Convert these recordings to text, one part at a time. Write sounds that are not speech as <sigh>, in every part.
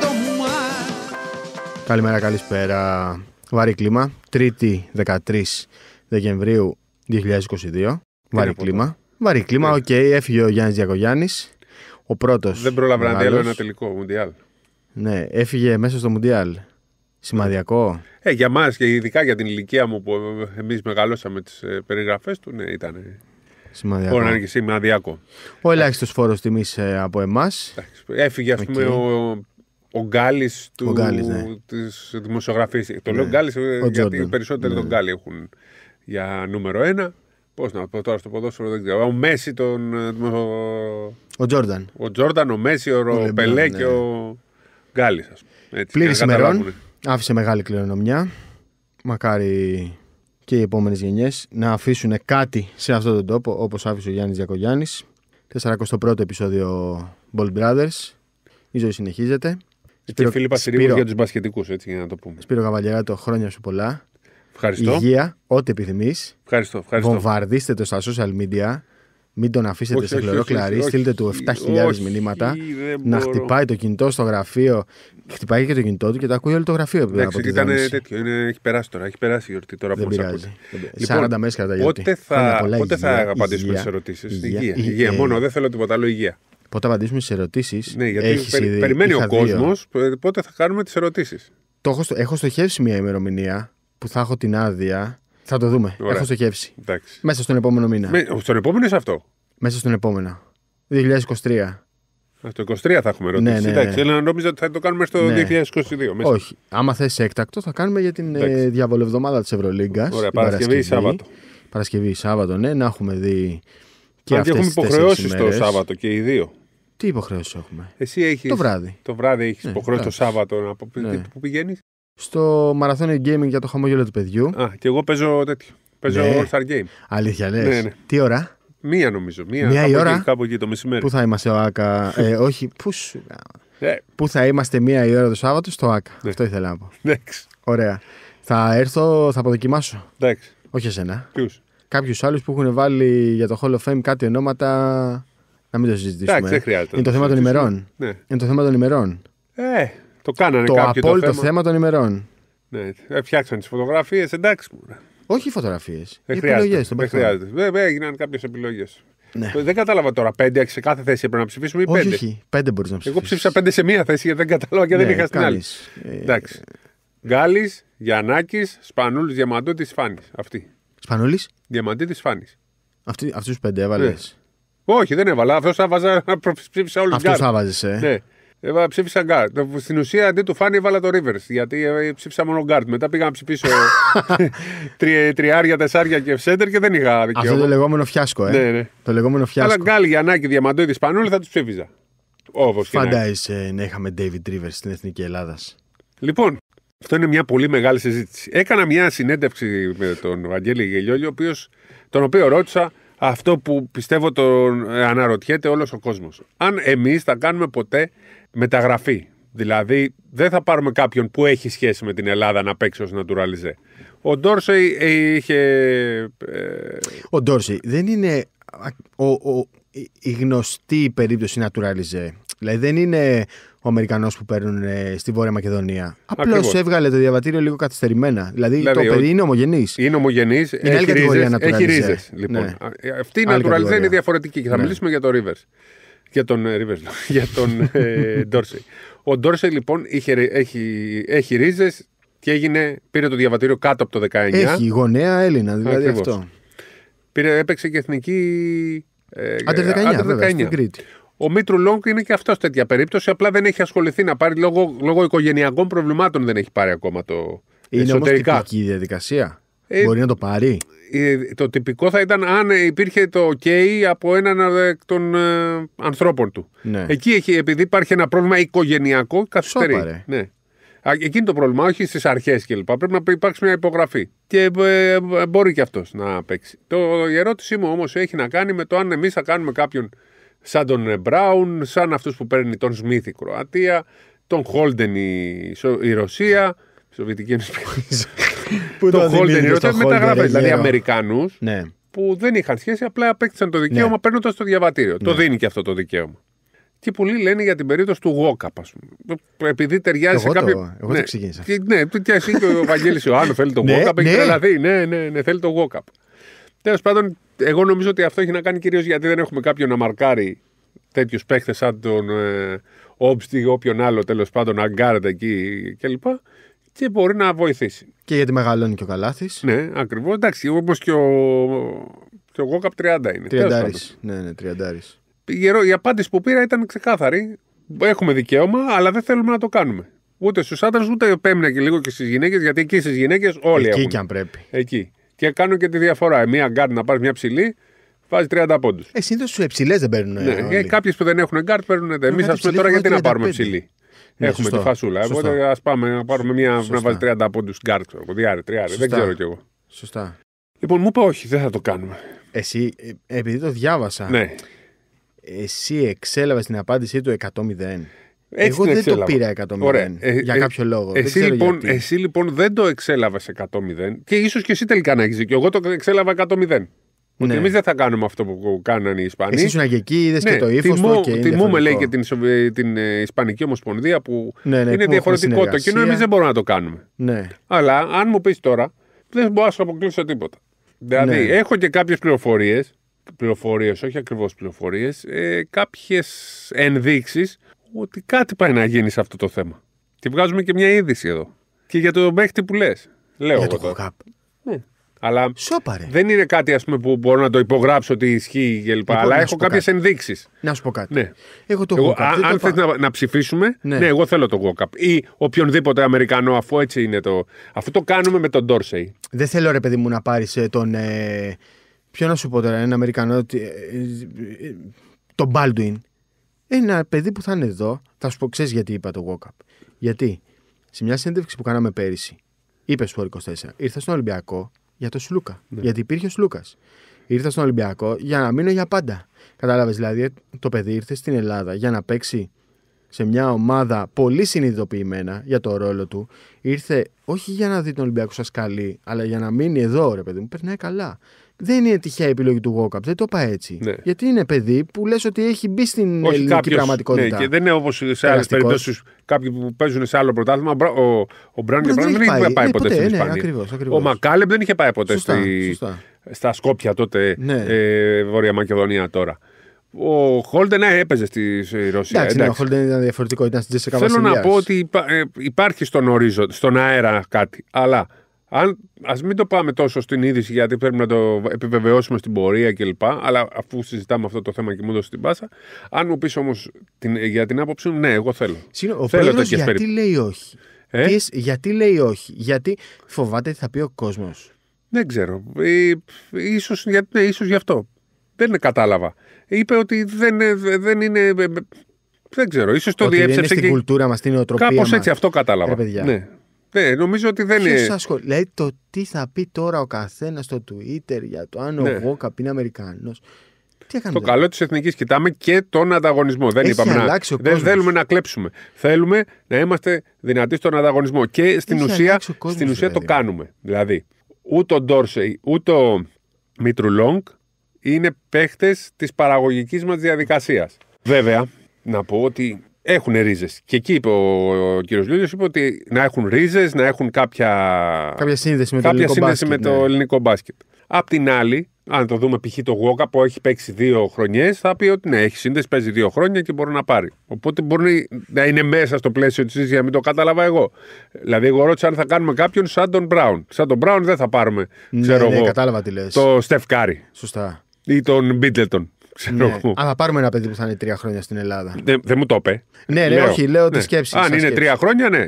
το Καλημέρα, καλησπέρα. Βαρύ κλίμα. Τρίτη 13 Δεκεμβρίου 2022. Βαρύ κλίμα. Βαρύ ναι. κλίμα, οκ. Okay. Έφυγε ο Γιάννης Διακογιάννης. Ο πρώτος. Δεν πρόλαβε να ένα τελικό Μουντιάλ. Ναι, έφυγε μέσα στο Μουντιάλ. Σημαδιακό. Ε, για μας και ειδικά για την ηλικία μου που εμείς μεγαλώσαμε τις ε, περιγραφές του, ναι, ήταν Σημαδιακό. Μπορεί και σημαδιακό. Ο ελάχιστος φόρος τιμής ε, από εμάς. Έφυγε, ας πούμε, ο ο Γκάλης του ναι. της Το λέω ναι. γκάλι ε, γιατί οι περισσότεροι τον ναι. Γκάλη έχουν για νούμερο ένα. Πώς να πω τώρα στο ποδόσφαιρο, δεν ξέρω. Ο Μέση τον. Ε, ο Τζόρνταν. Ο Τζόρνταν, ο Μέση, ο, ο Πελέ και ναι. ο Γκάλης. Πλήρη ημερών. Άφησε μεγάλη κληρονομιά. Μακάρι και οι επόμενες γενιές να αφήσουν κάτι σε αυτόν τον τόπο όπως άφησε ο γιαννη διακογιαννη Διακογιάννης 41ο επεισόδιο Bold Brothers η ζωή συνεχίζεται και Σπύρο... φίλοι για τους μασχετικού, έτσι για να το πούμε Σπύρο το χρόνια σου πολλά Ευχαριστώ. Υγεία, ό,τι επιθυμείς. Ευχαριστώ, ευχαριστώ. Βομβαρδίστε το στα social media. Μην τον αφήσετε όχι, σε χλωρό κλαρί. Στείλτε του 7.000 μηνύματα. Να χτυπάει το κινητό στο γραφείο. Χτυπάει και το κινητό του και το ακούει όλο το γραφείο. Εντάξει, ήταν τέτοιο. Είναι, έχει περάσει τώρα. Έχει περάσει η γιορτή τώρα που μας 40 λοιπόν, μέσα κατά γιορτή. Πότε θα, πότε θα απαντήσουμε στις ερωτήσεις. Υγεία. Υγεία. Μόνο δεν θέλω τίποτα άλλο. Υγεία. Πότε απαντήσουμε στις ερωτήσεις. Ναι, γιατί περιμένει ο κόσμο. Πότε θα κάνουμε τις ερωτήσεις. Έχω στοχεύσει μια ημερομηνία που θα έχω την άδεια θα το δούμε. Ωραία. Έχω στοχεύσει. Μέσα στον επόμενο μήνα. Με, στον επόμενο σε αυτό. Μέσα στον επόμενο. 2023. το 2023 θα έχουμε ερώτηση. Ναι, ναι, Εντάξει, νόμιζα ότι θα το κάνουμε στο ναι. 2022. Όχι. Άμα θες έκτακτο, θα κάνουμε για την ε, διαβολευδομάδα της Ευρωλίγκας. Ωραία, Παρασκευή, ή Σάββατο. Παρασκευή ή Σάββατο, ναι, να έχουμε δει. Και έχουμε υποχρεώσει το Σάββατο και οι δύο. Τι υποχρεώσεις έχουμε. Εσύ έχεις, το βράδυ. Το βράδυ έχεις ναι, το Σάββατο να ναι. πηγαίνεις στο μαραθώνιο gaming για το χαμόγελο του παιδιού. Α, και εγώ παίζω τέτοιο. Παίζω ναι. All Star Game. Αλήθεια, λες. Ναι, ναι. Τι ώρα. Μία νομίζω. Μία, μία η ώρα. κάπου εκεί το μεσημέρι. Πού θα είμαστε ο ΑΚΑ. ε, όχι, πού σου. Ε. Πού θα είμαστε μία η ώρα το Σάββατο στο ΑΚΑ. Ναι. Αυτό ήθελα να πω. Ναι Ωραία. Θα έρθω, θα αποδοκιμάσω. Όχι εσένα. Ποιους. Κάποιους άλλους που έχουν βάλει για το Hall of Fame κάτι ονόματα. Να μην το συζητήσουμε. δεν χρειάζεται. Είναι το θέμα των ημερών. Είναι το θέμα των ημερών. Το κάνανε το κάποιο το θέμα. θέμα των ημερών. Ναι, ε, φτιάξαν τις φωτογραφίες, εντάξει. Όχι οι φωτογραφίε. Δεν χρειάζεται. Βέβαια, έγιναν κάποιες επιλογές. Ναι. Δεν κατάλαβα τώρα. Πέντε σε κάθε θέση έπρεπε να ψηφίσουμε ή πέντε. Όχι, πέντε μπορείς να ψηφίσει. Εγώ ψήφισα πέντε σε μία θέση γιατί δεν κατάλαβα και δεν ναι, είχα στην άλλη. Ε, εντάξει. Γκάλη, Γιαννάκης, Σπανούλης, Διαμαντούτη, Φάνης. Αυτή. Σπανούλης. τη Φάνη. Αυτούς τους πέντε έβαλες. Ναι. Όχι, δεν έβαλα. Αυτός θα βάζα να <laughs> ψήφισα όλου του. Αυτού θα βάζε. Ε. Ναι. Έβαλα ψήφισα Γκάρτ. Στην ουσία αντί του φάνη έβαλα το Rivers. Γιατί ε, ψήφισα μόνο Γκάρτ. Μετά πήγα να ψηφίσω <laughs> τριάρια, τεσάρια και ευσέντερ και δεν είχα δικαίωμα. Αυτό το λεγόμενο φιάσκο, ε. Ναι, ναι. Το λεγόμενο φιάσκο. Αλλά Γκάλι, Γιαννάκη, Διαμαντούδη, Σπανούλη θα τους ψήφιζα. Όπω Φαντάζεσαι να είχαμε David Rivers στην Εθνική Ελλάδας. Λοιπόν, αυτό είναι μια πολύ μεγάλη συζήτηση. Έκανα μια συνέντευξη με τον Βαγγέλη Γελιόλιο, τον οποίο ρώτησα αυτό που πιστεύω τον ε, αναρωτιέται όλος ο κόσμος. Αν εμείς θα κάνουμε ποτέ μεταγραφή. Δηλαδή, δεν θα πάρουμε κάποιον που έχει σχέση με την Ελλάδα να παίξει ως naturalize. Ο Ντόρσεϊ είχε. Ε, ο Ντόρσεϊ δεν είναι ο, ο, η γνωστή περίπτωση naturalize. Δηλαδή, δεν είναι ο Αμερικανός που παίρνουν ε, στη Βόρεια Μακεδονία. Απλώς έβγαλε το διαβατήριο λίγο καθυστερημένα. Δηλαδή, δηλαδή το παιδί είναι ομογενής. Είναι ομογενής. Είναι άλλη κατηγορία Naturalizer. Έχει ρίζες. Λοιπόν. Ναι. Αυτή η naturalize είναι διαφορετική και θα ναι. μιλήσουμε για το Rivers. Για τον ε, Rivers, <laughs> για τον Ντόρσεϊ. Ο Ντόρσεϊ λοιπόν είχε, έχει, έχει ρίζες και έγινε, πήρε το διαβατήριο κάτω από το 19. Έχει γονέα Έλληνα, δηλαδή Ακριβώς. αυτό. Πήρε, έπαιξε και εθνική. 19, ε, Ο Μήτρου Λόγκ είναι και αυτός τέτοια περίπτωση. Απλά δεν έχει ασχοληθεί να πάρει λόγω, λόγω οικογενειακών προβλημάτων δεν έχει πάρει ακόμα το. Είναι εσωτερικά. Όμως τυπική διαδικασία. Ε, μπορεί να το πάρει. Ε, το τυπικό θα ήταν αν υπήρχε το OK από έναν εκ των ε, ανθρώπων του. Ναι. Εκεί έχει, επειδή υπάρχει ένα πρόβλημα οικογενειακό, καθυστερεί. Ναι. Εκείνη το πρόβλημα, όχι στις αρχές κλπ. Πρέπει να υπάρξει μια υπογραφή. Και ε, μπορεί και αυτός να παίξει. Το, ερώτησή μου όμως έχει να κάνει με το αν εμείς θα κάνουμε κάποιον σαν τον Μπράουν, σαν αυτούς που παίρνει τον Σμίθ η Κροατία, τον Χόλντεν η Ρωσία, Σοβιετική Ένωση. Πού το Holden ήταν Δηλαδή Αμερικάνους ναι. που δεν είχαν σχέση, απλά απέκτησαν το δικαίωμα ναι. παίρνοντας το διαβατήριο. Το ναι. δίνει και αυτό το δικαίωμα. Και πολλοί λένε για την περίπτωση του Γόκα, ας πούμε. Επειδή ταιριάζει σε κάποιον. Το, εγώ ναι. ξεκίνησα. ναι, και εσύ και ο Βαγγέλη Ιωάννου θέλει το Γόκαπ. Έχει τρελαθεί. Ναι, ναι, ναι, θέλει το Γόκαπ. Τέλος πάντων, εγώ νομίζω ότι αυτό έχει να κάνει κυρίως γιατί δεν έχουμε κάποιον να μαρκάρει τέτοιους παίχτε σαν τον Όμπστη ε, ή όποιον άλλο τέλος πάντων αγκάρεται εκεί κλπ και μπορεί να βοηθήσει. Και γιατί μεγαλώνει και ο καλάθι. Ναι, ακριβώς. Εντάξει, όπως και ο. Και ο Γόκαπ 30 είναι. 30. Ναι, ναι, 30. Η απάντηση που πήρα ήταν ξεκάθαρη. Έχουμε δικαίωμα, αλλά δεν θέλουμε να το κάνουμε. Ούτε στους άντρες, ούτε επέμεινα και λίγο και στις γυναίκες, γιατί εκεί στις γυναίκες όλοι εκεί έχουν. Εκεί και αν πρέπει. Εκεί. Και κάνουν και τη διαφορά. Μία γκάρτ να πάρεις μια ψηλή, βάζεις 30 πόντους. Ε, Συνήθως στου ψηλέ δεν παίρνουν. Ναι, ε, Κάποιες που δεν έχουν γκάρτ παίρνουν. Ε, Εμείς, ας πούμε, τώρα γιατί να πάρουμε ψηλή. Ναι, Έχουμε σωστό. τη φασούλα. Σωστό. Οπότε ας πάμε να πάρουμε μια. Σωστά. να βάλει 30 πόντου γκάρτ, ξέρω Διάρε, Δεν ξέρω κι εγώ. Σωστά. Λοιπόν, μου είπε όχι, δεν θα το κάνουμε. Εσύ, ε, επειδή το διάβασα. Ναι. Εσύ εξέλαβες την απάντησή του 100-0. Έτσι Εγώ δεν εξέλαβα. το πήρα 100 ετσι εγω δεν εξελαβα το πηρα 100 ωραια για ε, κάποιο ε, λόγο. Εσύ, λοιπόν, εσύ λοιπόν δεν το εξέλαβες 100 και ίσως και εσύ τελικά να έχεις δίκιο. Εγώ το εξέλαβα 100 ότι ναι. εμείς δεν θα κάνουμε αυτό που κάνανε οι Ισπανοί. Εσύ ήσουν και εκεί, είδες ναι, και το ύφος. του. okay, τιμούμε, λέει, και την, την ε, Ισπανική Ομοσπονδία που ναι, ναι, είναι διαφορετικό το κοινό. Εμείς δεν μπορούμε να το κάνουμε. Ναι. Αλλά αν μου πεις τώρα, δεν μπορώ να σου αποκλείσω τίποτα. Δηλαδή, ναι. έχω και κάποιες πληροφορίες. Πληροφορίες, όχι ακριβώς πληροφορίες. Ε, κάποιες ενδείξεις ότι κάτι πάει να γίνει σε αυτό το θέμα. Και βγάζουμε και μια είδηση εδώ. Και για το παίχτη που λες. Λέω για το Ναι. Αλλά δεν είναι κάτι ας πούμε, που μπορώ να το υπογράψω ότι ισχύει κλπ. Λοιπόν, αλλά έχω κάποιε ενδείξεις. Να σου πω κάτι. Ναι. το εγώ, Αν, να, να, ψηφίσουμε, ναι. ναι εγώ θέλω το WOCAP. Ή οποιονδήποτε Αμερικανό, αφού έτσι είναι το. Αφού το κάνουμε με τον Dorsey Δεν θέλω ρε παιδί μου να πάρεις ε, τον. Ε, ποιο να σου πω τώρα, έναν Αμερικανό. Ε, ε, τον Baldwin. Ένα παιδί που θα είναι εδώ. Θα σου πω, ξέρεις γιατί είπα το WOCAP. Γιατί σε μια συνέντευξη που κάναμε πέρυσι, είπες στο 24, ήρθες στον Ολυμπιακό για τον Σλούκα. Ναι. Γιατί υπήρχε ο Σλούκας. Ήρθα στον Ολυμπιακό για να μείνω για πάντα. Κατάλαβες δηλαδή, το παιδί ήρθε στην Ελλάδα για να παίξει σε μια ομάδα πολύ συνειδητοποιημένα για το ρόλο του. Ήρθε όχι για να δει τον Ολυμπιακό σας καλή, αλλά για να μείνει εδώ, ρε παιδί μου. Περνάει καλά δεν είναι τυχαία η επιλογή του Γόκαμπ, Δεν το είπα έτσι. Ναι. Γιατί είναι παιδί που λες ότι έχει μπει στην ελληνική πραγματικότητα. Ναι, και δεν είναι όπως σε άλλες περιπτώσεις κάποιοι που παίζουν σε άλλο πρωτάθλημα. Ο, ο Μπράν δεν, δεν, είχε πάει, πάει ναι, ποτέ, στην ναι, Ισπανία. Ακριβώς, ακριβώς. Ο Μακάλεμ δεν είχε πάει ποτέ σωστά, στη, σωστά. στα Σκόπια τότε, ναι. ε, Βόρεια Μακεδονία τώρα. Ο Χόλντεν ναι, έπαιζε στη Ρωσία. Εντάξει, ναι, εντάξει. ο Χόλντεν ήταν διαφορετικό, ήταν στην Τζέσσεκα Θέλω να πω ότι ε, υπάρχει στον, στον αέρα κάτι. Αλλά αν, ας μην το πάμε τόσο στην είδηση γιατί πρέπει να το επιβεβαιώσουμε στην πορεία κλπ. Αλλά αφού συζητάμε αυτό το θέμα και μου δώσει την πάσα. Αν μου πεις όμως την, για την άποψή ναι, εγώ θέλω. Σύνο, ο θέλω γιατί λέει όχι. Ε? γιατί λέει όχι. Γιατί φοβάται τι θα πει ο κόσμος. Δεν ξέρω. Ε, ίσως, για, ναι, ίσως γι' αυτό. Δεν κατάλαβα. Είπε ότι δεν, ε, δεν είναι... Δεν ξέρω, ίσως το διέψευσε. κουλτούρα μας, την Κάπως έτσι, αυτό κατάλαβα. Ναι. Ναι, νομίζω ότι δεν Ποιος είναι. Ασχολεί. Δηλαδή το τι θα πει τώρα ο καθένας στο Twitter για το αν ναι. ο Βόκαπ είναι Αμερικανό. το καλό της εθνικής κοιτάμε και τον ανταγωνισμό. Δεν είπαμε να. Δεν θέλουμε να κλέψουμε. Θέλουμε να είμαστε δυνατοί στον ανταγωνισμό. Και στην Έχει ουσία, στην ουσία δηλαδή. το κάνουμε. Δηλαδή, ούτε ο Ντόρσεϊ, ούτε ο Λόγκ είναι παίχτες της παραγωγικής μας διαδικασίας. Βέβαια, να πω ότι έχουν ρίζες. Και εκεί είπε ο, ο κύριος είπε ότι να έχουν ρίζες, να έχουν κάποια, κάποια σύνδεση με, το, ελληνικό σύνδεση μπάσκετ, με ναι. ελληνικό μπάσκετ. Απ' την άλλη, αν το δούμε π.χ. το Γόκα που έχει παίξει δύο χρονιές, θα πει ότι ναι, έχει σύνδεση, παίζει δύο χρόνια και μπορεί να πάρει. Οπότε μπορεί να είναι μέσα στο πλαίσιο της για να μην το κατάλαβα εγώ. Δηλαδή, εγώ ρώτησα αν θα κάνουμε κάποιον σαν τον Μπράουν. Σαν τον Μπράουν δεν θα πάρουμε, ναι, ξέρω ναι, εγώ, κατάλαβα τι λες. το Στεφ Σωστά. Ή τον Μπίτλετον. Ξέρω ναι. Αλλά πάρουμε ένα παιδί που θα είναι τρία χρόνια στην Ελλάδα. Δεν, δεν μου το είπε. Ναι, λέω, όχι, λέω ναι. τη σκέψη. Αν είναι σκέψη. τρία χρόνια, ναι.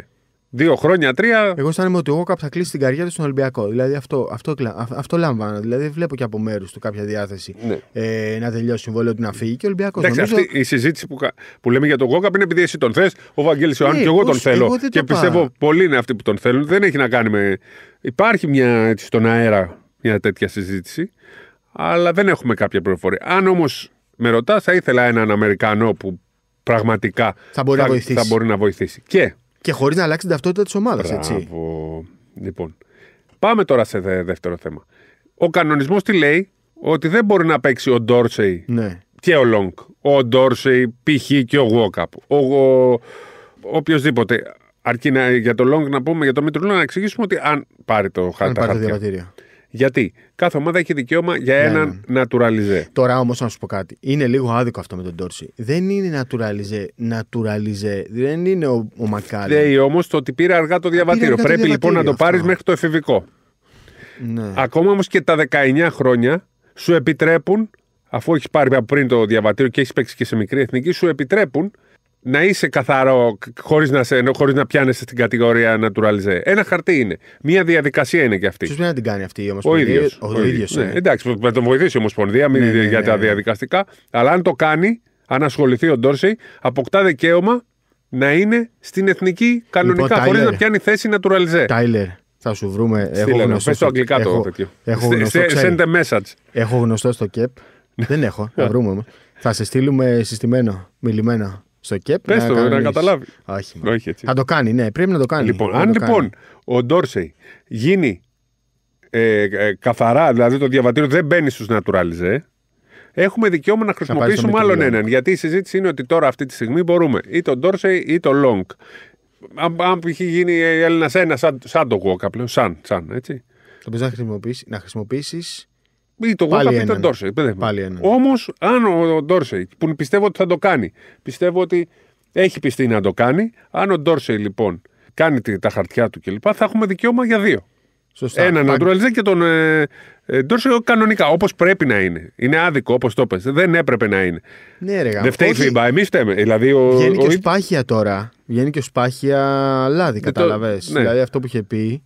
Δύο χρόνια, τρία. Εγώ αισθάνομαι ότι εγώ κάπου θα κλείσει την καριέρα του στον Ολυμπιακό. Δηλαδή αυτό, αυτό, αυτό λαμβάνω. Δηλαδή βλέπω και από μέρους του κάποια διάθεση ναι. ε, να τελειώσει συμβόλαιο του να φύγει και ο Ολυμπιακός. Νομίζω... Αυτή η συζήτηση που, που λέμε για τον Γόκαπ είναι επειδή εσύ τον θες, ο Βαγγέλης Ιωάννης ναι, και εγώ τον θέλω. Εγώ και πιστεύω πολλοί είναι αυτοί που τον θέλουν. Δεν έχει να κάνει με. Υπάρχει μια, έτσι, στον αέρα μια τέτοια συζήτηση αλλά δεν έχουμε κάποια πληροφορία. Αν όμως με ρωτάς, θα ήθελα έναν Αμερικανό που πραγματικά θα μπορεί, θα, να, βοηθήσει. να βοηθήσει. Και, και χωρίς να αλλάξει την ταυτότητα της ομάδας, Λοιπόν. Πάμε τώρα σε δεύτερο θέμα. Ο κανονισμός τι λέει, ότι δεν μπορεί να παίξει ο Ντόρσεϊ ναι. και ο Λόγκ. Ο Ντόρσεϊ, π.χ. και ο Γουόκαπ. Ο, ο, οποιοδήποτε. Αρκεί να, για το Λόγκ να πούμε, για το Μήτρο να εξηγήσουμε ότι αν πάρει το χαρτί. Αν πάρει το διαβατήριο. Γιατί κάθε ομάδα έχει δικαίωμα για έναν ναι. Τώρα όμως να σου πω κάτι. Είναι λίγο άδικο αυτό με τον Τόρση. Δεν είναι naturalize. naturalize. Δεν είναι ο, ο Μακάρι. Λέει όμως το ότι πήρε αργά το διαβατήριο. Πρέπει λοιπόν να το πάρει μέχρι το εφηβικό. Ναι. Ακόμα όμως και τα 19 χρόνια σου επιτρέπουν, αφού έχεις πάρει από πριν το διαβατήριο και έχεις παίξει και σε μικρή εθνική, σου επιτρέπουν να είσαι καθαρό χωρίς να, χωρίς να πιάνεσαι στην κατηγορία Naturalize. Ένα χαρτί είναι. Μία διαδικασία είναι και αυτή. Ποιος να την κάνει αυτή η Ομοσπονδία. Ο ίδιος. ναι. Ε. Εντάξει, θα τον βοηθήσει η Ομοσπονδία ναι, ναι, για ναι, τα ναι. διαδικαστικά. Αλλά αν το κάνει, αν ασχοληθεί ο Ντόρσεϊ, αποκτά δικαίωμα να είναι στην εθνική κανονικά λοιπόν, χωρίς να πιάνει θέση Naturalize. Τάιλερ, θα σου βρούμε. Στήλε, έχω γνωστό στο αγγλικά το τέτοιο. Send a message. Έχω γνωστό στο ΚΕΠ. <laughs> Δεν έχω. Θα βρούμε. Θα σε στείλουμε συστημένο, μιλημένο στο ΚΕΠ. το, να, καταλάβεις. Όχι, Θα το κάνει, ναι, πρέπει να το κάνει. Λοιπόν, αν λοιπόν ο Ντόρσεϊ γίνει ε, ε, καθαρά, δηλαδή το διαβατήριο δεν μπαίνει στους Naturalize, ε, έχουμε δικαίωμα να χρησιμοποιήσουμε άλλον έναν. Γιατί η συζήτηση είναι ότι τώρα αυτή τη στιγμή μπορούμε ή τον Ντόρσεϊ ή τον Λόγκ Αν, αν π.χ. γίνει Έλληνας ένας, σαν, σαν το Γουόκα πλέον, σαν, σαν έτσι. Το πεις να χρησιμοποιήσεις ή το Πάλι ή τον Ντόρσεϊ. Όμως, αν ο Ντόρσεϊ, που πιστεύω ότι θα το κάνει, πιστεύω ότι έχει πιστεί να το κάνει. Αν ο Ντόρσεϊ λοιπόν κάνει τα χαρτιά του κλπ., θα έχουμε δικαίωμα για δύο. Σωστά. Έναν Αντρουαλιζέ και τον ε, ε, Ντόρσεϊ κανονικά, όπως πρέπει να είναι. Είναι άδικο, όπως το πες. Δεν έπρεπε να είναι. Ναι, ρε, Δεν φταίει η FIBA, εμείς φταίμε. Δηλαδή, ο, βγαίνει και ο... σπάχια τώρα. Βγαίνει και σπάχια λάδι, ε, κατάλαβες. Ναι. Δηλαδή αυτό που είχε πει.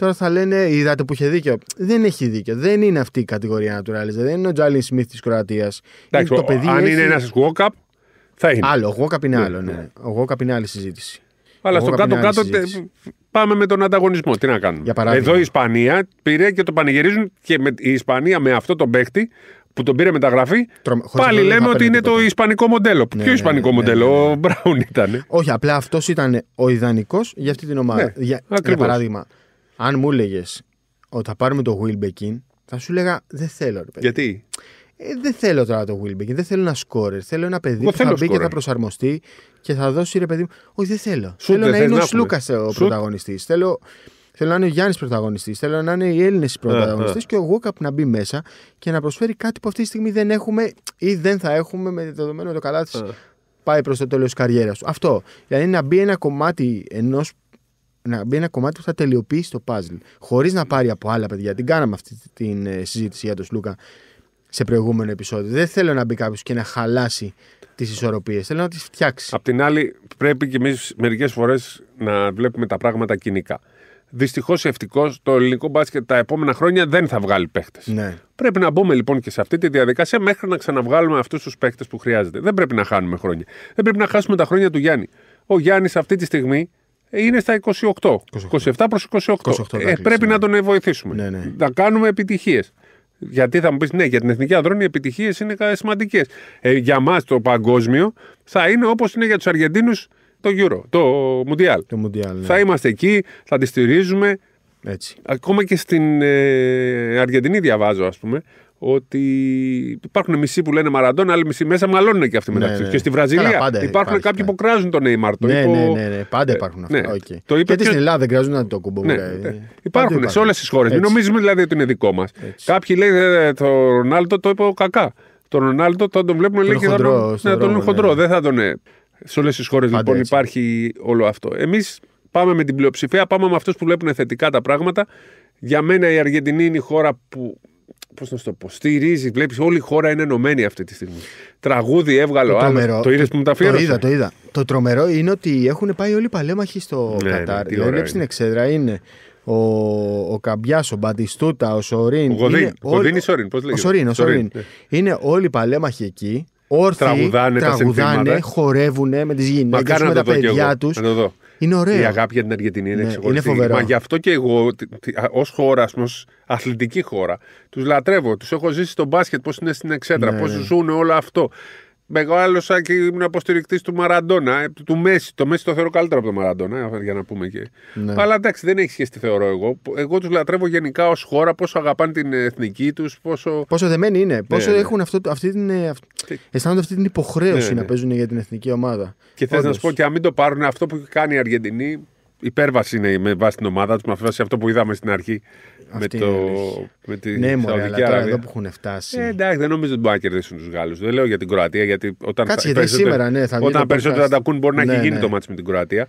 Τώρα θα λένε, είδατε που είχε δίκιο. Δεν έχει δίκιο. Δεν είναι αυτή η κατηγορία Naturalist. Δεν είναι ο Τζάλιν Σμιθ της Κροατίας. Αν έχει... είναι ένας θα είναι. Άλλο. Ναι, ναι. Ναι. Ο walk είναι άλλο. Ναι. Ο είναι άλλη συζήτηση. Αλλά στο κάτω-κάτω πάμε με τον ανταγωνισμό. Τι να κάνουμε. Εδώ η Ισπανία πήρε και το πανηγυρίζουν και με, η Ισπανία με αυτό τον παίχτη που τον πήρε μεταγραφή. Πάλι λέμε ότι είναι το ισπανικό μοντέλο. Ναι, Ποιο ισπανικό μοντέλο, ο Μπράουν ήταν. Όχι, απλά αυτός ήταν ο ιδανικός για αυτή την ομάδα. για παράδειγμα, αν μου έλεγες ότι θα πάρουμε το Wilbekin, θα σου έλεγα δεν θέλω. Ρε, Γιατί? Ε, δεν θέλω τώρα το Wilbekin, δεν θέλω ένα σκόρερ. Θέλω ένα παιδί που θα μπει και θα προσαρμοστεί και θα δώσει ρε παιδί μου. Όχι, δεν θέλω. θέλω να είναι ο Σλούκας ε, ο πρωταγωνιστής. Θέλω, θέλω να είναι ο Γιάννης πρωταγωνιστής. Θέλω να είναι οι Έλληνες πρωταγωνιστέ και ο Γουόκαπ να μπει μέσα και να προσφέρει κάτι που αυτή τη στιγμή δεν έχουμε ή δεν θα έχουμε με δεδομένο το καλά της. Πάει προς το τέλος της καριέρας του. Αυτό. Δηλαδή να μπει ένα κομμάτι ενός να μπει ένα κομμάτι που θα τελειοποιήσει το πάζλ Χωρίς να πάρει από άλλα παιδιά. Την κάναμε αυτή τη ε, συζήτηση για τον Σλούκα σε προηγούμενο επεισόδιο. Δεν θέλω να μπει κάποιος και να χαλάσει τις ισορροπίες. Θέλω να τις φτιάξει. Απ' την άλλη, πρέπει και εμείς μερικές φορές να βλέπουμε τα πράγματα κοινικά. Δυστυχώς ευτυχώς το ελληνικό μπάσκετ τα επόμενα χρόνια δεν θα βγάλει παίχτες. Ναι. Πρέπει να μπούμε λοιπόν και σε αυτή τη διαδικασία μέχρι να ξαναβγάλουμε αυτούς τους παίχτες που χρειάζεται. Δεν πρέπει να χάνουμε χρόνια. Δεν πρέπει να χάσουμε τα χρόνια του Γιάννη. Ο Γιάννης αυτή τη στιγμή είναι στα 28. 27 προς 28. 28 ε, πρέπει ναι. να τον βοηθήσουμε. Ναι, ναι. Να κάνουμε επιτυχίες. Γιατί θα μου πεις, ναι, για την εθνική αδρών οι επιτυχίες είναι σημαντικές. Ε, για μας το παγκόσμιο θα είναι όπως είναι για τους Αργεντίνους το Euro, το Mundial. Το Mundial ναι. Θα είμαστε εκεί, θα τη στηρίζουμε. Έτσι. Ακόμα και στην ε, Αργεντινή διαβάζω, ας πούμε, ότι υπάρχουν μισοί που λένε Μαραντόνα, άλλοι μισοί μέσα μαλώνουν και αυτοί ναι, μεταξύ. Ναι. Και στη ναι. Βραζιλία Καλά, υπάρχουν υπάρχει, κάποιοι ναι. που κράζουν τον Νέιμαρ. Το ναι, υπο... ναι, ναι, ναι, πάντα ε, υπάρχουν ναι. αυτά. Okay. και, στην Ελλάδα δεν κράζουν το κουμπό. Ναι, ε, ναι. Υπάρχουν, σε όλες τις χώρες. Μην νομίζουμε δηλαδή ότι είναι δικό μας. Κάποιοι λένε ε, το Ρονάλτο το είπε Κακά. Το Ρονάλτο τον, τον βλέπουμε τον χοντρό, τον, χοντρό. Δεν θα τον. Σε όλες τις χώρες λοιπόν υπάρχει όλο αυτό. Εμείς πάμε με την πλειοψηφία, πάμε με αυτούς που βλέπουν θετικά τα πράγματα. Για μένα η Αργεντινή είναι η χώρα που Πώς να το πω, στηρίζει, βλέπεις όλη η χώρα είναι ενωμένη αυτή τη στιγμή. Τραγούδι έβγαλε ο άλλο. Το είδες που μου τα φέρνει. Το είδα, το είδα. Το τρομερό είναι ότι έχουν πάει όλοι παλέμαχοι στο ναι, ναι Κατάρ. Ναι, δηλαδή, στην εξέδρα είναι ο, ο Καμπιάς, ο Μπαντιστούτα, ο Σορίν. Ο Γοδίν, όλοι... Σορίν, πώ λέγεται. Ο Σορίν, ο Σορίν. Ναι. Είναι όλοι παλέμαχοι εκεί. Όρθιοι, τραγουδάνε, τραγουδάνε χορεύουν με τις γυναίκες, με τα παιδιά του. Είναι ωραίο. Η αγάπη για την Αργεντινή είναι ναι, Είναι φοβερό. Μα γι' αυτό και εγώ, ως χώρας, ω αθλητική χώρα, τους λατρεύω. Τους έχω ζήσει στο μπάσκετ, πώς είναι στην εξέδρα, ναι, πώς ναι. ζουν όλο αυτό. Μεγάλο και ήμουν υποστηρικτής του Μαραντόνα, ε, του Μέση. Το Μέση το θεωρώ καλύτερο από τον Μαραντόνα, ε, για να πούμε και. Ναι. Αλλά εντάξει, δεν έχει σχέση τι θεωρώ εγώ. Εγώ τους λατρεύω γενικά ως χώρα, πόσο αγαπάνε την εθνική τους, πόσο. Πόσο δεμένοι είναι, ναι, πόσο ναι. έχουν αυτό, αυτή την. Ε, αυ... αισθάνονται αυτή την υποχρέωση ναι, να παίζουν για την εθνική ομάδα. Και θες να σου πω και αν μην το πάρουν αυτό που κάνει η Αργεντινή, υπέρβαση είναι με βάση την ομάδα τους, με βάση αυτό που είδαμε στην αρχή. Αυτή με το με τη ναι, μωρέ, αλλά τώρα εδώ που έχουν φτάσει. Ε, εντάξει, δεν νομίζω ότι μπορεί να κερδίσουν τους Γάλλους. Δεν λέω για την Κροατία, γιατί όταν. Κάτσε, ναι, θα, σήμερα, Όταν περισσότερο θα τα ακούν, μπορεί να έχει ναι, γίνει ναι. το μάτσο με την Κροατία.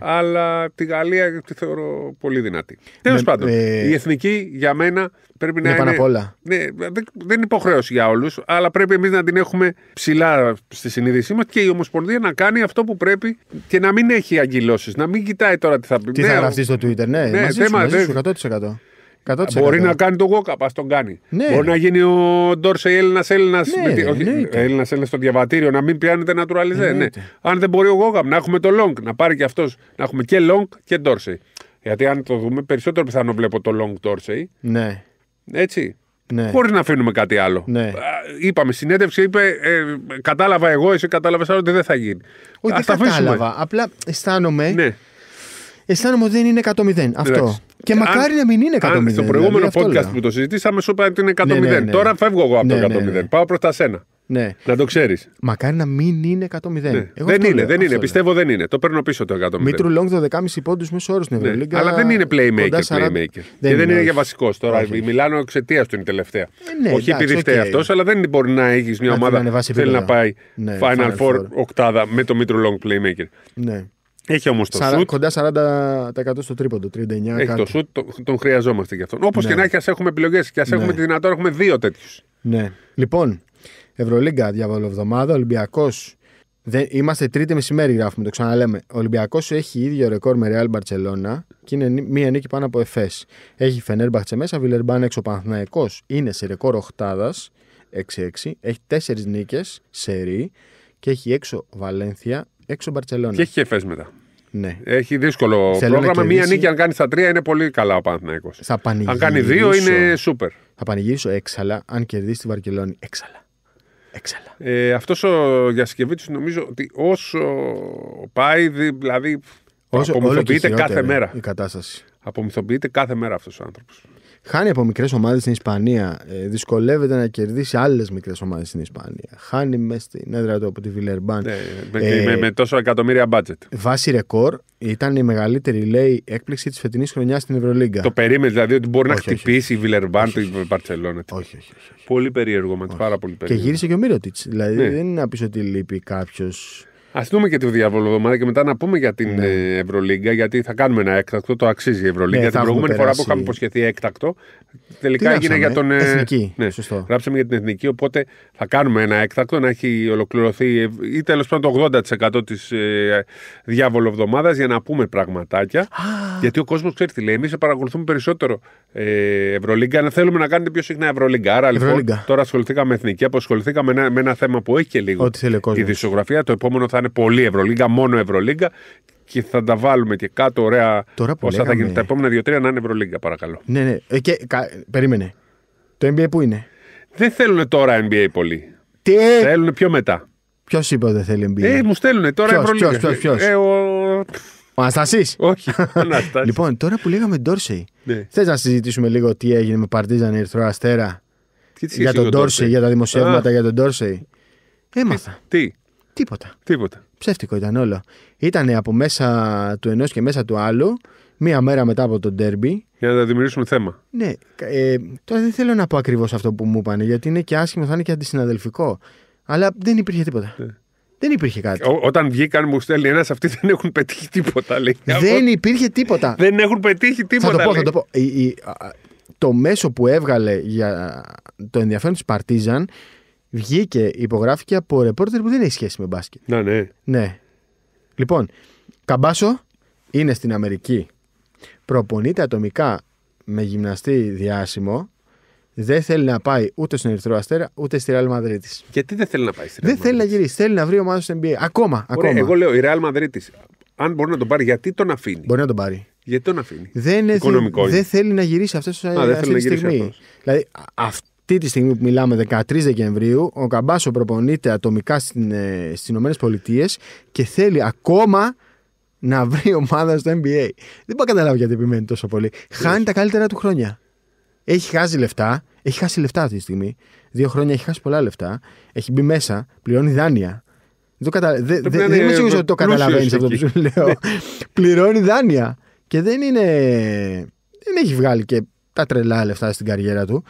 Αλλά τη Γαλλία τη θεωρώ πολύ δυνατή. Τέλος πάντων, ε, η εθνική για μένα πρέπει να είναι. Ναι, δεν είναι υποχρέωση για όλους, αλλά πρέπει εμείς να την έχουμε ψηλά στη συνείδησή μας και η Ομοσπονδία να κάνει αυτό που πρέπει και να μην έχει αγγυλώσεις. Να μην κοιτάει τώρα τι θα πει. Τι θα γραφτεί στο Twitter, ναι. Μαζί 100%. Μπορεί να κάνει το τον ας τον κάνει. Ναι. Μπορεί να γίνει ο Ντόρσεϊ Έλληνας Έλληνας. Ναι, όχι, ναι, Έλληνας Έλληνας στο διαβατήριο, να μην πιάνετε να τουραλιζέ. Ναι. Αν δεν μπορεί ο walk-up, να έχουμε το long, να πάρει και αυτός. Να έχουμε και long και Ντόρσεϊ. Γιατί αν το δούμε, περισσότερο πιθανό βλέπω το Long Ντόρσεϊ Ναι. Έτσι. Ναι. Χωρίς να αφήνουμε κάτι άλλο. Ναι. Είπαμε, συνέντευξη είπε, ε, κατάλαβα εγώ, εσύ κατάλαβες ότι δεν θα γίνει. Όχι, δεν κατάλαβα. Απλά αισθάνομαι ναι αισθάνομαι ότι δεν είναι Αυτό. Εντάξει. Και ε, μακάρι αν, να μην είναι Αν στο προηγούμενο δηλαδή, podcast που το συζητήσαμε, σου είπα ότι είναι Ναι, ναι, ναι. Τώρα φεύγω εγώ από το 100-0. Ναι, ναι, ναι. Πάω προς τα σένα. Ναι. Να το ξέρεις. Μακάρι να μην είναι 100-0. Ναι. Εγώ δεν είναι, λέω, δεν είναι. Πιστεύω δεν είναι. Το παίρνω πίσω το 100-0. Μήτρου Λόγκ 12,5 πόντου μέσω όρο στην Ευρωλίγκα. Αλλά δεν είναι playmaker. playmaker. Δεν και είναι, δεν είναι για βασικός τώρα. Η Μιλάνο εξαιτίας του είναι τελευταία. Ε, όχι επειδή φταίει αυτός, αλλά δεν μπορεί να έχεις μια ομάδα που θέλει να πάει Final Four οκτάδα με το Μήτρου Λόγκ playmaker. Έχει όμως το σουτ. Κοντά 40% στο τρίποντο, 39%. Έχει κάτι. το σουτ, τον χρειαζόμαστε κι αυτό. Όπως ναι. και να έχει, ας έχουμε επιλογές και ας ναι. έχουμε τη δυνατότητα, έχουμε δύο τέτοιους. Ναι. Λοιπόν, Ευρωλίγκα, διαβόλο εβδομάδα, Ολυμπιακός. Είμαστε τρίτη μεσημέρι, γράφουμε, το ξαναλέμε. Ο Ολυμπιακός έχει ίδιο ρεκόρ με Real Barcelona και είναι μία νίκη πάνω από Εφές. Έχει Φενέρμπαχτσε μέσα, Βιλερμπάν έξω Παναθναϊκό. Είναι σε ρεκόρ οχτάδα, 6-6. Έχει τέσσερις νίκες σε ρή και έχει έξω Βαλένθια, έξω Μπαρσελόνα. Και έχει και μετά. Ναι. Έχει δύσκολο πρόγραμμα. Μία νίκη, αν κάνει στα τρία, είναι πολύ καλά ο Παναθυναϊκό. Αν κάνει δύο, είναι σούπερ. Θα πανηγυρίσω έξαλα, αν κερδίσει τη Βαρκελόνη. Έξαλα. Έξαλα. Ε, Αυτός ο Γιασκεβίτη νομίζω ότι όσο πάει, δηλαδή. Όσο, απομυθοποιείται κάθε μέρα. Η κατάσταση. Απομυθοποιείται κάθε μέρα αυτός ο άνθρωπος. Χάνει από μικρές ομάδες στην Ισπανία. Ε, δυσκολεύεται να κερδίσει άλλες μικρές ομάδες στην Ισπανία. Χάνει μέσα στην έδρα του από τη Βιλερμπάν. Ναι, με, με, ε, τόσο εκατομμύρια μπάτζετ. Βάσει ρεκόρ ήταν η μεγαλύτερη, λέει, έκπληξη της φετινής χρονιάς στην Ευρωλίγκα. Το περίμενες δηλαδή ότι μπορεί όχι, να όχι, χτυπήσει όχι, η Βιλερμπάν Βαρκελόνη. Όχι, όχι, Πολύ περίεργο Πάρα πολύ περίεργο. Και γύρισε και ο Μύρωτιτ. Δηλαδή ναι. δεν είναι να πεις ότι λείπει κάποιος Ας δούμε και τη διάβολο εβδομάδα και μετά να πούμε για την ναι. Ε, Ευρωλίγκα, γιατί θα κάνουμε ένα έκτακτο. Το αξίζει η Ευρωλίγκα. Ναι, την προηγούμενη φορά που είχαμε υποσχεθεί έκτακτο, τελικά τι έγινε γράψαμε, για τον. Ε, εθνική. Ναι, σωστό. Γράψαμε για την εθνική, οπότε θα κάνουμε ένα έκτακτο να έχει ολοκληρωθεί ε, ή τέλος πάντων το 80% της ε, διάβολο εβδομάδας για να πούμε πραγματάκια. γιατί ο κόσμος ξέρει τι λέει. Εμείς παρακολουθούμε περισσότερο ε, Ευρωλίγκα, Αν θέλουμε να κάνετε πιο συχνά Ευρωλίγκα. Άρα λοιπόν, τώρα ασχοληθήκαμε εθνική, αποσχοληθήκαμε με ένα θέμα που έχει και λίγο η δισογραφία. Το επόμενο θα είναι πολύ Ευρωλίγκα, μόνο Ευρωλίγκα και θα τα βάλουμε και κάτω ωραία Τώρα που λέγαμε... θα γίνουν τα επόμενα δύο-τρία να είναι Ευρωλίγκα, παρακαλώ. Ναι, ναι. Ε, και, κα... Περίμενε. Το NBA που είναι. Δεν θέλουν τώρα NBA πολύ. Τι... Θέλουν πιο μετά. Ποιος είπε ότι δεν θέλει NBA. Ε, μου στέλνουν τώρα Ευρωλίγκα. Ποιος, ποιος, Ε, ο... Ο Αναστασής. Όχι. <laughs> Αναστασής. λοιπόν, τώρα που λέγαμε Ντόρσεϊ, ναι. θες να συζητήσουμε λίγο τι έγινε με Παρτίζαν Ερθρό Αστέρα. για τον Ντόρσεϊ, για τα δημοσιεύματα για τον Ντόρσεϊ. Έμαθα. Τι. Τίποτα. Τίποτα. Ψεύτικο ήταν όλο. Ήταν από μέσα του ενός και μέσα του άλλου, μία μέρα μετά από τον ντέρμπι. Για να δημιουργήσουμε θέμα. Ναι. Ε, τώρα δεν θέλω να πω ακριβώς αυτό που μου είπαν, γιατί είναι και άσχημο, θα είναι και αντισυναδελφικό. Αλλά δεν υπήρχε τίποτα. Ναι. Δεν υπήρχε κάτι. όταν βγήκαν, μου στέλνει ένας, αυτοί δεν έχουν πετύχει τίποτα. Λέει. Δεν υπήρχε τίποτα. δεν έχουν πετύχει τίποτα. Θα το πω, το πω. Η, το μέσο που έβγαλε για το ενδιαφέρον της Παρτίζαν βγήκε, υπογράφηκε από ρεπόρτερ που δεν έχει σχέση με μπάσκετ. Να, ναι. ναι. Λοιπόν, Καμπάσο είναι στην Αμερική. Προπονείται ατομικά με γυμναστή διάσημο. Δεν θέλει να πάει ούτε στον Ερυθρό Αστέρα ούτε στη Ρεάλ Μαδρίτη. Γιατί δεν θέλει να πάει στη Ρεάλ Δεν θέλει να γυρίσει. Θέλει να βρει ομάδα στο NBA. Ακόμα. ακόμα. Εγώ λέω η Ρεάλ Μαδρίτη. Αν μπορεί να τον πάρει, γιατί τον αφήνει. Μπορεί να τον πάρει. Γιατί τον αφήνει. Δεν, δεν θέλει να γυρίσει αυτός αυτή τη στιγμή. Δηλαδή, αυ, αυτή τη στιγμή που μιλάμε 13 Δεκεμβρίου ο Καμπάσο προπονείται ατομικά ε, στις Ηνωμένες Πολιτείες και θέλει ακόμα να βρει ομάδα στο NBA. Δεν μπορώ να καταλάβω γιατί επιμένει τόσο πολύ. Χάνει τα καλύτερα του χρόνια. Έχει χάσει λεφτά. Έχει χάσει λεφτά αυτή τη στιγμή. Δύο χρόνια έχει χάσει πολλά λεφτά. Έχει μπει μέσα. Πληρώνει δάνεια. Δεν, καταλα... δε, είμαι σίγουρος ότι το καταλαβαίνεις αυτό που σου λέω. Πληρώνει δάνεια. Και δεν είναι. Δεν έχει βγάλει και τα τρελά λεφτά στην καριέρα του.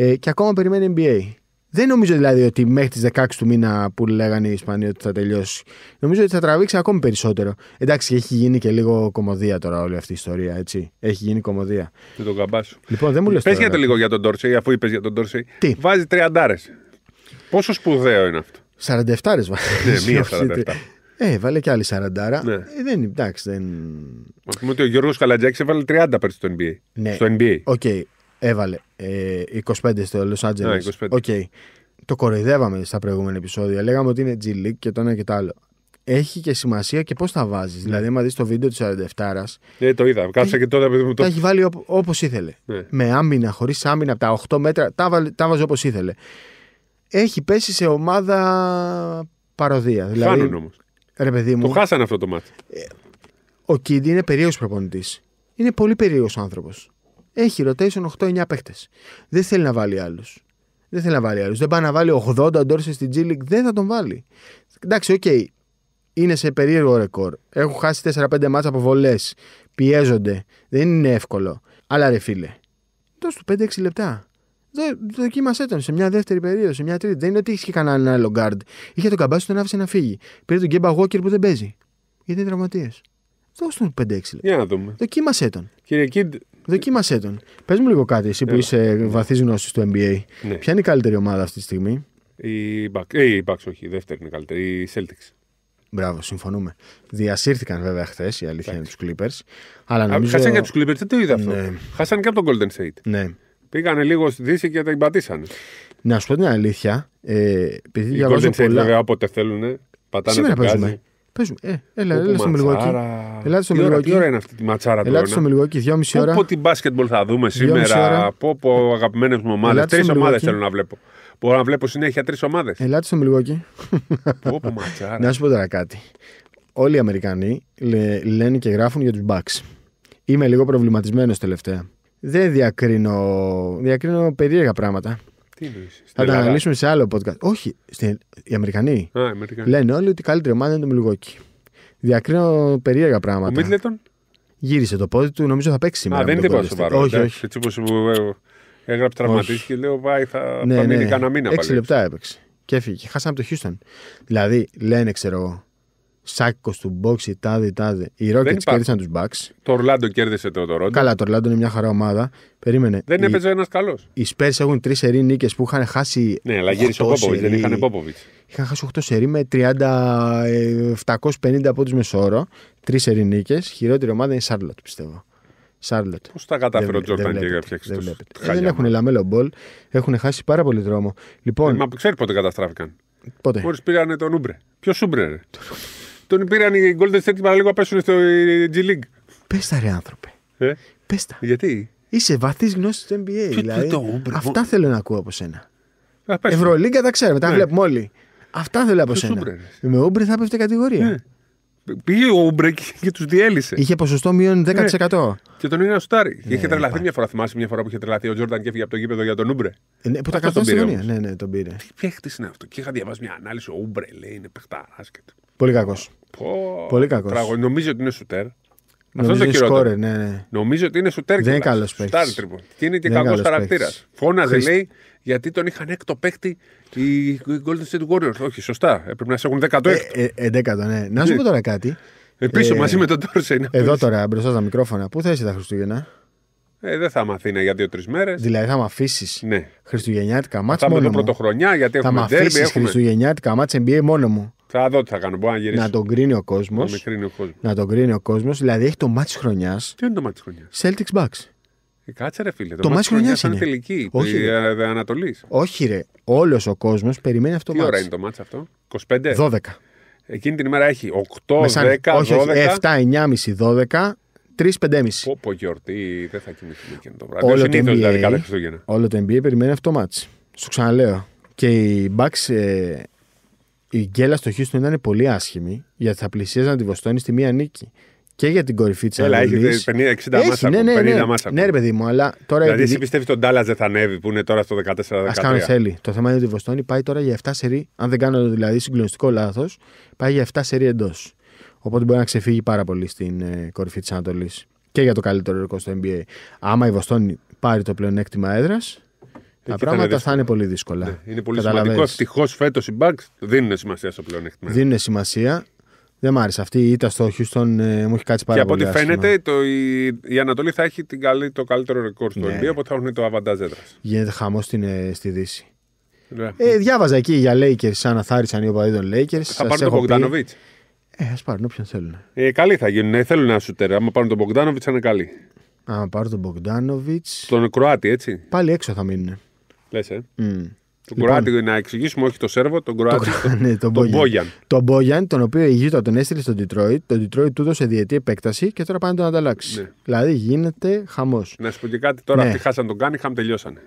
Ε, και ακόμα περιμένει NBA. Δεν νομίζω δηλαδή ότι μέχρι τις 16 του μήνα που λέγανε οι Ισπανοί ότι θα τελειώσει. Νομίζω ότι θα τραβήξει ακόμη περισσότερο. Εντάξει, έχει γίνει και λίγο κομμωδία τώρα όλη αυτή η ιστορία, έτσι. Έχει γίνει κομμωδία. Τι τον καμπάσου. Λοιπόν, δεν μου λες. Πες για λίγο για τον Τόρσεϊ, αφού είπες για τον Τόρσεϊ. Τι. Βάζει 30 Πόσο σπουδαίο είναι αυτό. 47 βάζει. Ναι, μία 47. Ε, βάλε και άλλη 40. Ναι. Ε, δεν, εντάξει, δεν. Α πούμε ότι ο Γιώργος Καλατζάκης έβαλε 30 πέρσι στο NBA. Ναι. Στο NBA. Okay. Έβαλε 25 ε, στο Los Angeles. Okay. Ναι, το κοροϊδεύαμε στα προηγούμενα επεισόδια. Λέγαμε ότι είναι G League και το ένα και το άλλο. Έχει και σημασία και πώς τα βάζεις. Ναι. Δηλαδή, άμα δεις το βίντεο της 47 Ναι, το είδα. Κάτσε και τώρα παιδί το. Τα έχει βάλει όπως ήθελε. Ναι. Με άμυνα, χωρίς άμυνα, από τα 8 μέτρα. Τα, τα βάζει όπως ήθελε. Έχει πέσει σε ομάδα παροδία. Δηλαδή, όμως. Ρε παιδί μου. Το χάσανε αυτό το μάτι. Ε, ο Κίντι είναι περίεργος προπονητής. Είναι πολύ περίεργος άνθρωπος. Έχει rotation 8-9 παίχτε. Δεν θέλει να βάλει άλλους. Δεν θέλει να βάλει άλλους. Δεν πάει να βάλει 80 ντόρσε στην G League. Δεν θα τον βάλει. Εντάξει, οκ. Okay. Είναι σε περίεργο ρεκόρ. Έχουν χάσει 4-5 μάτσα από βολές. Πιέζονται. Δεν είναι εύκολο. Αλλά ρε φίλε, δώσ' του 5-6 λεπτά. Δοκίμασέ τον σε μια δεύτερη περίοδο, σε μια τρίτη. Δεν είναι ότι είχε και κανέναν άλλο γκάρντ. Είχε τον καμπάσι τον άφησε να φύγει. Πήρε τον Γκέμπα Walker που δεν παίζει. Γιατί είναι τραυματίες. Δώσ' τον 5-6 λεπτά. Για να δούμε. Δοκίμασέ τον. Κύριε Κιντ, Δοκίμασέ τον. Πες μου λίγο κάτι, εσύ που είσαι ναι. βαθύς γνώση του NBA. Ναι. Ποια είναι η καλύτερη ομάδα αυτή τη στιγμή, Η Bucks, ε, η Bucks όχι, η δεύτερη είναι η καλύτερη, η Celtics. Μπράβο, συμφωνούμε. Διασύρθηκαν βέβαια χθες, η αλήθεια είναι τους Clippers. Αλλά νομίζω... Χάσαν και τους Clippers, δεν το είδα αυτό. Ναι. Χάσαν και από τον Golden State. Ναι. Πήγανε λίγο στη Δύση και τα εμπατήσανε. Να σου πω την αλήθεια. Ε, επειδή Οι Golden State πολλά... βέβαια όποτε θέλουν. Πατάνε Σήμερα παίζουμε. Παίζουμε. Ε, έλα, έλα στο Μιλγόκι. Ελάτε στο Μιλγόκι. Τι ώρα είναι αυτή τη ματσάρα τώρα. Ελάτε στο Μιλγόκι, δυόμιση ώρα. Πω τι μπάσκετμπολ θα δούμε σήμερα. από πω ε, αγαπημένες μου ομάδες. Τρεις ομάδες θέλω να βλέπω. Μπορώ να βλέπω συνέχεια τρεις ομάδες. Ελάτε στο Μιλγόκι. Πω ματσάρα. Να σου πω τώρα κάτι. Όλοι οι Αμερικανοί λένε και γράφουν για τους Bucks. Είμαι λίγο προβληματισμένος τελευταία. Δεν διακρίνω, διακρίνω περίεργα πράγματα. Τι θα τα αναλύσουμε σε άλλο podcast. Όχι, στην... οι Αμερικανοί. Α, Αμερικανοί. Λένε όλοι ότι η καλύτερη ομάδα είναι το Μιλγόκι. Διακρίνω περίεργα πράγματα. Ο Μίτλετον. Γύρισε το πόδι του, νομίζω θα παίξει σήμερα. Α, δεν είναι τίποτα Όχι, ε, όχι. Έτσι όπως έγραψε τραυματίστηκε, λέω πάει, θα, ναι, θα ναι. μείνει κανένα μήνα. Έξι λεπτά έπαιξε. Και έφυγε. Χάσαμε το Χούστον. Δηλαδή, λένε, ξέρω εγώ, σάκκο του Τάδε, τάδε τάδε. Οι Rockets κέρδισαν τους Bucks. Το Ορλάντο κέρδισε το Toronto. Καλά, το Ορλάντο είναι μια χαρά ομάδα. Περίμενε. Δεν έπαιζε ένας καλός. Οι Spurs έχουν τρεις σερή νίκες που είχαν χάσει. Ναι, αλλά γύρισε ο Πόποβιτ, δεν είχαν Πόποβιτ. Είχαν χάσει 8 σερή με 30, 750 από του μεσόωρο. Τρεις σερή νίκες. Χειρότερη ομάδα είναι η Charlotte, πιστεύω. Σάρλοτ. Πώς τα κατάφερε ο Τζόρταν και έφτιαξε Δεν, βλέπετε. Ε, δεν, έχουν λαμέλο μπολ. Έχουν χάσει πάρα πολύ δρόμο. Λοιπόν- ε, μα ξέρει πότε καταστράφηκαν. Πότε. Μόλις πήγανε τον Ούμπρε. Ποιος Ούμπρε, τον πήραν οι Golden State λίγο να πέσουν στο ε, G League. Πες τα ρε άνθρωπε. Ε? Πες τα. Γιατί? Είσαι βαθύς γνώσης του NBA. Δηλαδή. Το, Αυτά θέλω να ακούω από σένα. Ευρωλίγκα τα ξέρουμε, τα ναι. βλέπουμε όλοι. Αυτά θέλω από σένα. Ούμπρε. Με ούμπρε θα πέφτει κατηγορία. Ναι. Πήγε ο Ούμπρε και τους διέλυσε. Είχε ποσοστό μείον 10%. Ναι. Και τον είναι ένα στάρι. Ναι, είχε τρελαθεί μια φορά. Θυμάσαι μια φορά που είχε τρελαθεί ο Τζόρνταν και έφυγε από το γήπεδο για τον Ούμπρε. Ναι, που τα καθόταν στην Ναι, ναι, τον πήρε. Τι παίχτη είναι αυτό. Και είχα διαβάσει μια ανάλυση. Ο Ούμπρε λέει είναι παιχτά. Πολύ κακός. Πολύ κακός. Νομίζω ότι είναι σουτέρ. Αυτό είναι το Ναι, ναι. Νομίζω ότι είναι σουτέρ. και είναι καλός παίκτης. Και είναι και κακό χαρακτήρα. Φώναζε, λέει, γιατί τον είχαν έκτο παίκτη οι Golden State Warriors. Όχι, σωστά. Έπρεπε να σε έχουν δεκατό ε, έκτο. Ε, ε ναι. Να σου ναι. πω τώρα κάτι. Επίση, ε, μαζί με τον Τόρσεϊ. Εδώ τώρα, μπροστά στα μικρόφωνα. Πού θα είσαι τα Χριστούγεννα. Ε, δεν θα είμαι για δύο-τρει μέρες. Δηλαδή θα με αφήσεις ναι. Χριστουγεννιάτικα μάτσα. Θα είμαι το πρωτοχρονιά γιατί θα έχουμε Θα με αφήσει Χριστουγεννιάτικα μάτσα NBA μόνος μου. Θα δω τι θα κάνω. Μπορώ να γυρίσω. Να τον κρίνει ο κόσμος. Να τον κρίνει ο κόσμος. Δηλαδή έχει το μάτι χρονιάς. Τι είναι το μάτι χρονιάς. Celtics Bucks. Ε, κάτσε ρε φίλε. Το, το μάτι χρονιά είναι. τελική. Όχι. ρε. Ε, όχι ρε. Όλος ο κόσμος περιμένει αυτό το μάτι. Τι ώρα είναι το μάτσα αυτό. 25. 12. Εκείνη την ημέρα έχει 8, 10, 12. 7, 9,5, 12. 3-5,5. Πόπο γιορτή, δεν θα κοιμηθεί το βράδυ. Όλο, το δηλαδή NBA, δηλαδή, καλά όλο το NBA περιμένει αυτό το match. Σου ξαναλέω. Και οι Bucks, ε, η γκέλα στο Χίστον ήταν πολύ άσχημη γιατί θα πλησίαζαν τη Βοστόνη στη μία νίκη. Και για την κορυφή της Ελλάδα. Έχει 50, 60 έχει, μάσα ναι, ναι, ναι, 50 ναι, ναι, ναι, ρε παιδί μου, αλλά τώρα. Δηλαδή, επειδή... εσύ πιστεύεις τον Τάλλα δεν θα ανέβει που είναι τώρα στο 14 15 Α κάνω θέλει. Το θέμα είναι ότι η Βοστόνη πάει τώρα για 7 σερή. Αν δεν κάνω δηλαδή συγκλονιστικό λάθος, πάει για 7 σερή εντός. Οπότε μπορεί να ξεφύγει πάρα πολύ στην ε, κορυφή της Ανατολής και για το καλύτερο ρεκόρ στο NBA. Άμα η Βοστόνη πάρει το πλεονέκτημα έδρας, τα πράγματα θα, είναι πολύ δύσκολα. Ναι, είναι πολύ σημαντικό. Ευτυχώς φέτος οι Bucks δίνουν σημασία στο πλεονέκτημα. Δίνουν σημασία. Δεν μ' άρεσε αυτή η ήττα στο Houston, ε, μου έχει κάτσει πάρα πολύ. Και από ό,τι φαίνεται, το, η, Ανατολή θα έχει την το καλύτερο ρεκόρ στο ναι. NBA, οπότε θα έχουν το αβαντάζ έδρας. Γίνεται χαμός ε, στη Δύση. Ναι. Ε, διάβαζα εκεί για Lakers, αν αθάρισαν οι οπαδοί των Lakers. Θα πάρουν τον Μπογδάνοβιτ. Ε, ας πάρουν όποιον θέλουν. Ε, καλοί θα γίνουν. Ε, θέλουν ένα σουτέρ. Άμα πάρουν τον Μπογκδάνοβιτ, θα είναι καλή. Άμα πάρουν τον Μπογκδάνοβιτ. Τον Κροάτι, έτσι. Πάλι έξω θα μείνουν. Λες, ε. Mm. Τον λοιπόν, Κροάτι, να εξηγήσουμε, όχι το Σέρβο, τον Κροάτι. Το, <laughs> ναι, τον, Μπόγιαν. Τον Μπόγιαν, τον οποίο η Γιούτα τον έστειλε στον Τιτρόιτ. Τον Τιτρόιτ του έδωσε διετή επέκταση και τώρα πάνε να τον ανταλλάξει. Ναι. Δηλαδή γίνεται χαμός. Να σου πω και κάτι τώρα, ναι. αυτοί χάσαν τον κάνει, τελειώσανε.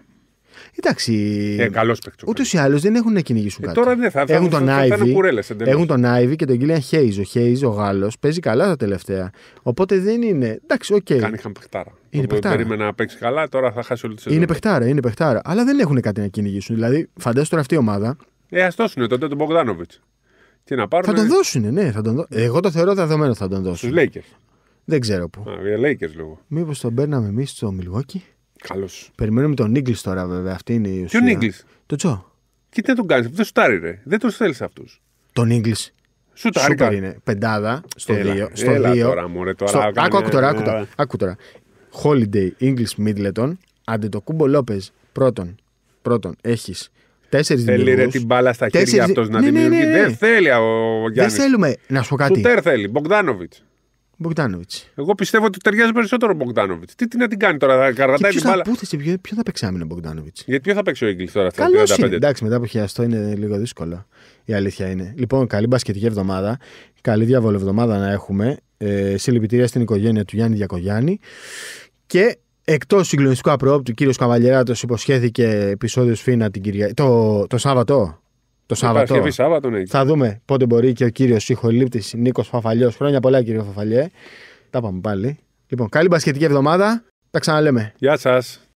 Εντάξει. Ε, καλός παίκτη. Ούτως ή άλλως δεν έχουν να κυνηγήσουν ε, κάτι. Τώρα δεν ναι, θα, έχουν, θα, τον θα, Ivy, θα κουρέλες, έχουν τον Άιβι και τον Κίλιαν Χέιζ. Ο Χέιζ, ο Γάλλος, παίζει καλά τα τελευταία. Οπότε δεν είναι. Εντάξει, οκ. Okay. Κάνει είχαν παιχτάρα. Είναι παιχτάρα. Περίμενα να παίξει καλά, τώρα θα χάσει όλη τη σεζόν. Είναι παιχτάρα, είναι παιχτάρα. Αλλά δεν έχουν κάτι να κυνηγήσουν. Δηλαδή, φαντάζομαι τώρα αυτή η ομάδα. Ε, ας δώσουν τότε τον Μπογκδάνοβιτ. Τι να πάρουν. Θα τον δώσουν, ναι. Θα τον δω... Εγώ το θεωρώ δεδομένο θα τον δώσουν. Στου Λέικερ. Δεν ξέρω πού. Α, λόγω. Μήπως τον παίρναμε εμείς στο Μιλγόκι. Καλώ. Περιμένουμε τον Νίγκλι τώρα, βέβαια. Αυτή είναι η ουσία. Ποιο Νίγκλι. Το τσο. Κοίτα να τον κάνεις. δεν σου σουτάρει, ρε. Δεν του θέλει αυτούς. Τον Νίγκλι. Σουτάρει. Σούπερ είναι. Πεντάδα στο 2. Στο 2. Τώρα, μωρέ, τώρα, στο... Κάνε... Άκου, άκου τώρα. Άκου τώρα. Άκου τώρα. Holiday, English Middleton, Κούμπο Λόπες. Πρώτον, πρώτον έχεις Τέσσερις Θέλει ρε την μπάλα στα χέρια τέσσερις... αυτό ναι, να ναι, δημιουργεί. Ναι, ναι, ναι. Δεν θέλει ο Γιάννη. Δεν θέλουμε να σου πω κάτι. Σουτέρ θέλει, Μπογκδάνοβιτ. Μπογκδάνοβιτ. Εγώ πιστεύω ότι ταιριάζει περισσότερο ο Μπογκδάνοβιτ. Τι, τι να την κάνει τώρα, θα την μπάλα. Πού θα, ποιο, ποιο θα παίξει άμυνα ο Μπογκδάνοβιτ. Γιατί ποιο θα παίξει ο Έγκλι τώρα, θα Καλώς είναι. Εντάξει, μετά από χιαστό είναι λίγο δύσκολο. Η αλήθεια είναι. Λοιπόν, καλή μπασκετική εβδομάδα. Καλή διάβολη εβδομάδα να έχουμε. Ε, συλληπιτήρια στην οικογένεια του Γιάννη Διακογιάννη. Και εκτός συγκλονιστικού απρόπτου, ο κύριος Καβαλιεράτος υποσχέθηκε επεισόδιο Φίνα την Το, το Σάββατο. Το Σάββατο. Σάββατο, ναι. Θα δούμε πότε μπορεί και ο κύριος Ιχολίπτη Νίκος Φαφαλιός. Χρόνια πολλά, κύριο Φαφαλιέ. Τα πάμε πάλι. Λοιπόν, καλή μπασκετική εβδομάδα. Τα ξαναλέμε. Γεια σας.